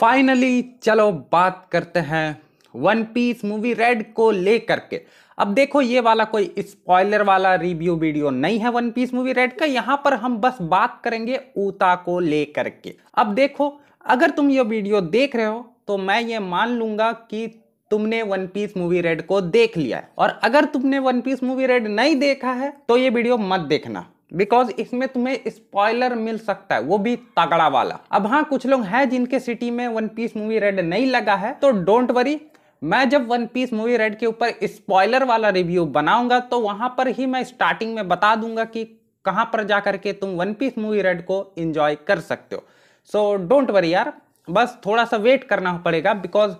finally चलो बात करते हैं वन पीस मूवी रेड को ले करके अब देखो ये वाला कोई स्पॉइलर वाला रिव्यू वीडियो नहीं है वन पीस मूवी रेड का यहाँ पर हम बस बात करेंगे ऊता को ले के अब देखो अगर तुम ये वीडियो देख रहे हो तो मैं ये मान लूंगा कि तुमने वन पीस मूवी रेड को देख लिया है और अगर तुमने वन पीस मूवी रेड नहीं देखा है तो ये वीडियो मत देखना बिकॉज इसमें तुम्हें स्पॉयलर मिल सकता है वो भी तगड़ा वाला अब हाँ कुछ लोग हैं जिनके सिटी में वन पीस मूवी रेड नहीं लगा है तो डोंट वरी मैं जब वन पीस मूवी रेड के ऊपर स्पॉयलर वाला रिव्यू बनाऊंगा तो वहां पर ही मैं स्टार्टिंग में बता दूंगा कि कहां पर जा करके तुम वन पीस मूवी रेड को इंजॉय कर सकते हो सो डोंट वरी यार बस थोड़ा सा वेट करना पड़ेगा बिकॉज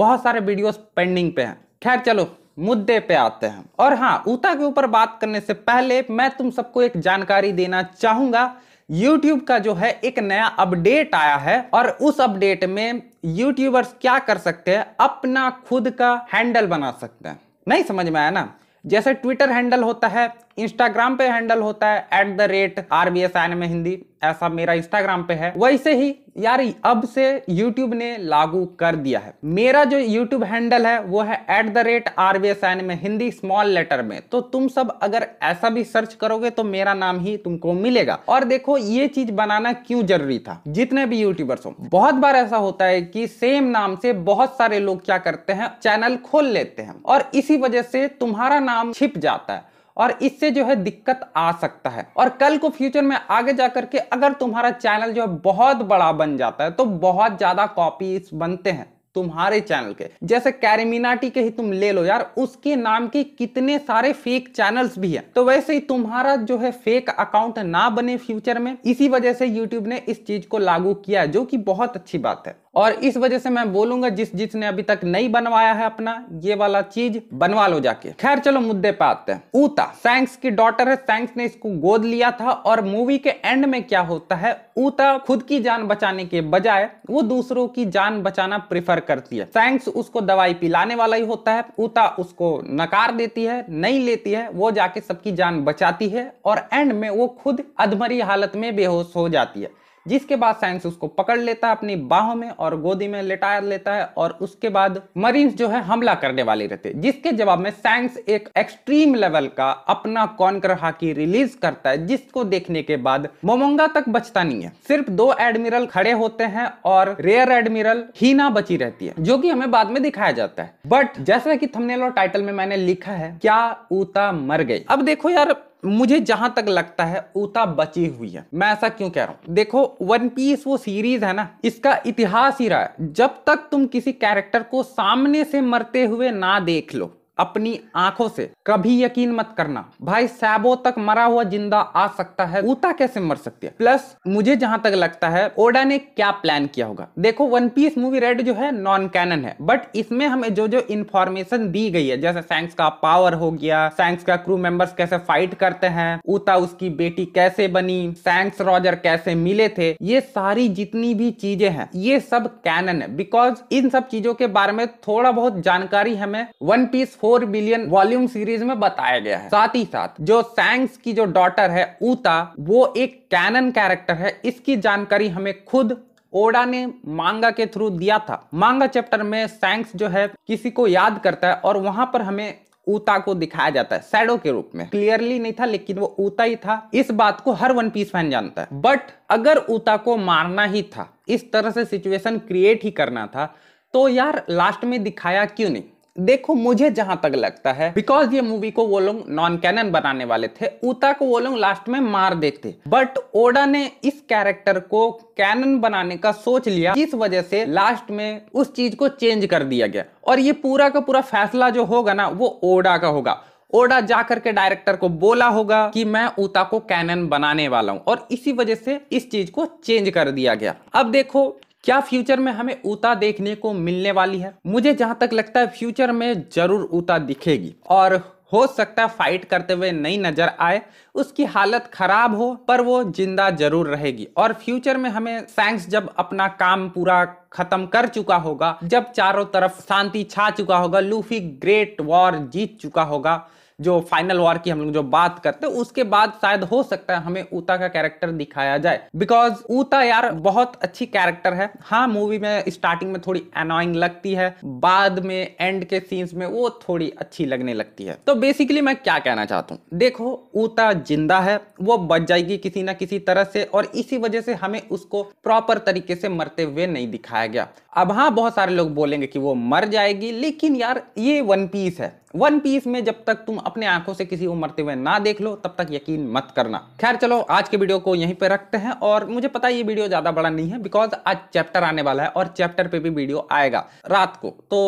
बहुत सारे वीडियोस पेंडिंग पे हैं खैर चलो मुद्दे पे आते हैं और हाँ ऊता के ऊपर बात करने से पहले मैं तुम सबको एक जानकारी देना चाहूंगा यूट्यूब का जो है एक नया अपडेट आया है और उस अपडेट में यूट्यूबर्स क्या कर सकते हैं अपना खुद का हैंडल बना सकते हैं नहीं समझ में आया ना जैसे ट्विटर हैंडल होता है इंस्टाग्राम पे हैंडल होता है at the rate R B S N में हिंदी ऐसा मेरा इंस्टाग्राम पे है वैसे ही यार अब से यूट्यूब ने लागू कर दिया है मेरा जो यूट्यूब हैंडल है वो है at the rate R B S N में हिंदी स्मॉल लेटर में तो तुम सब अगर ऐसा भी सर्च करोगे तो मेरा नाम ही तुमको मिलेगा और देखो ये चीज बनाना क्यों जरूरी था जितने भी यूट्यूबर्स हो बहुत बार ऐसा होता है कि सेम नाम से बहुत सारे लोग क्या करते हैं चैनल खोल लेते हैं और इसी वजह से तुम्हारा नाम छिप जाता है और इससे जो है दिक्कत आ सकता है और कल को फ्यूचर में आगे जा करके अगर तुम्हारा चैनल जो है बहुत बड़ा बन जाता है तो बहुत ज्यादा कॉपीज बनते हैं तुम्हारे चैनल के जैसे कैरेमिनाटी के ही तुम ले लो यार उसके नाम के कितने सारे फेक चैनल्स भी हैं तो वैसे ही तुम्हारा जो है फेक अकाउंट ना बने फ्यूचर में इसी वजह से यूट्यूब ने इस चीज को लागू किया जो कि बहुत अच्छी बात है और इस वजह से मैं बोलूंगा जिस जिसने अभी तक नहीं बनवाया है अपना ये वाला चीज बनवा लो जाके खैर चलो मुद्दे पे आते हैं ऊता सैंक्स की डॉटर है सैंक्स ने इसको गोद लिया था और मूवी के एंड में क्या होता है ऊता खुद की जान बचाने के बजाय वो दूसरों की जान बचाना प्रिफर करती है सैंक्स उसको दवाई पिलाने वाला ही होता है ऊता उसको नकार देती है नहीं लेती है वो जाके सबकी जान बचाती है और एंड में वो खुद अधमरी हालत में बेहोश हो जाती है जिसके बाद साइंस उसको पकड़ लेता है अपनी बाहों में और गोदी में लेटा लेता है और उसके बाद मरीन्स जो है हमला करने वाले रहते जिसके जवाब में साइंस एक एक्सट्रीम लेवल का अपना कॉन्कर हाकी रिलीज करता है जिसको देखने के बाद मोमोंगा तक बचता नहीं है सिर्फ दो एडमिरल खड़े होते हैं और रेयर एडमिरल ही बची रहती है जो कि हमें बाद में दिखाया जाता है बट जैसा कि थंबनेल और टाइटल में मैंने लिखा है क्या ऊता मर गई अब देखो यार मुझे जहां तक लगता है उता बची हुई है मैं ऐसा क्यों कह रहा हूं देखो वन पीस वो सीरीज है ना इसका इतिहास ही रहा है जब तक तुम किसी कैरेक्टर को सामने से मरते हुए ना देख लो अपनी आंखों से कभी यकीन मत करना भाई सैबो तक मरा हुआ जिंदा आ सकता है उता कैसे मर सकती है प्लस मुझे जहां तक लगता है ओडा ने क्या प्लान किया होगा देखो वन पीस मूवी रेड जो है नॉन कैनन है बट इसमें हमें जो जो इन्फॉर्मेशन दी गई है जैसे सैंक्स का पावर हो गया सैंक्स का क्रू मेंबर्स कैसे फाइट करते हैं उता उसकी बेटी कैसे बनी सैंक्स रॉजर कैसे मिले थे ये सारी जितनी भी चीजें हैं ये सब कैनन है बिकॉज इन सब चीजों के बारे में थोड़ा बहुत जानकारी हमें One Piece four billion volume series में बताया गया है साथ ही साथ जो सैंग्स की जो डॉटर है ऊता वो एक कैनन कैरेक्टर है इसकी जानकारी हमें खुद ओडा ने मांगा के थ्रू दिया था मांगा चैप्टर में सैंग्स जो है किसी को याद करता है और वहां पर हमें ऊता को दिखाया जाता है सैडो के रूप में क्लियरली नहीं था लेकिन वो ऊता ही था इस बात को हर वन पीस फैन जानता है बट अगर ऊता को मारना ही था इस तरह से सिचुएशन क्रिएट ही करना था तो यार लास्ट में दिखाया क्यों नहीं देखो मुझे जहां तक लगता है बिकॉज ये मूवी को वो लोग नॉन कैनन बनाने वाले थे उता को वो लोग लास्ट में मार देते बट ओडा ने इस कैरेक्टर को कैनन बनाने का सोच लिया इस वजह से लास्ट में उस चीज को चेंज कर दिया गया और ये पूरा का पूरा फैसला जो होगा ना वो ओडा का होगा ओडा जाकर के डायरेक्टर को बोला होगा कि मैं उता को कैनन बनाने वाला हूं और इसी वजह से इस चीज को चेंज कर दिया गया अब देखो क्या फ्यूचर में हमें ऊता देखने को मिलने वाली है मुझे जहां तक लगता है फ्यूचर में जरूर ऊता दिखेगी और हो सकता है फाइट करते हुए नई नजर आए उसकी हालत खराब हो पर वो जिंदा जरूर रहेगी और फ्यूचर में हमें सैंक्स जब अपना काम पूरा खत्म कर चुका होगा जब चारों तरफ शांति छा चुका होगा लूफी ग्रेट वॉर जीत चुका होगा जो फाइनल वॉर की हम लोग जो बात करते हैं उसके बाद शायद हो सकता है हमें ऊता का कैरेक्टर दिखाया जाए बिकॉज ऊता यार बहुत अच्छी कैरेक्टर है हाँ मूवी में स्टार्टिंग में थोड़ी अनोइंग लगती है बाद में एंड के सीन्स में वो थोड़ी अच्छी लगने लगती है तो बेसिकली मैं क्या कहना चाहता हूँ देखो ऊता जिंदा है वो बच जाएगी किसी ना किसी तरह से और इसी वजह से हमें उसको प्रॉपर तरीके से मरते हुए नहीं दिखाया गया अब हाँ बहुत सारे लोग बोलेंगे कि वो मर जाएगी लेकिन यार ये वन पीस है वन पीस में जब तक तुम अपने आंखों से किसी को मरते हुए ना देख लो तब तक यकीन मत करना खैर चलो आज के वीडियो को यहीं पे रखते हैं और मुझे पता है ये वीडियो ज्यादा बड़ा नहीं है बिकॉज आज चैप्टर आने वाला है और चैप्टर पे भी वीडियो आएगा रात को तो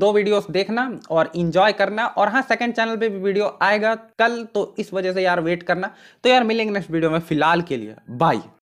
दो वीडियोस देखना और इंजॉय करना और हाँ सेकंड चैनल पे भी वीडियो आएगा कल तो इस वजह से यार वेट करना तो यार मिलेंगे नेक्स्ट वीडियो में फिलहाल के लिए बाय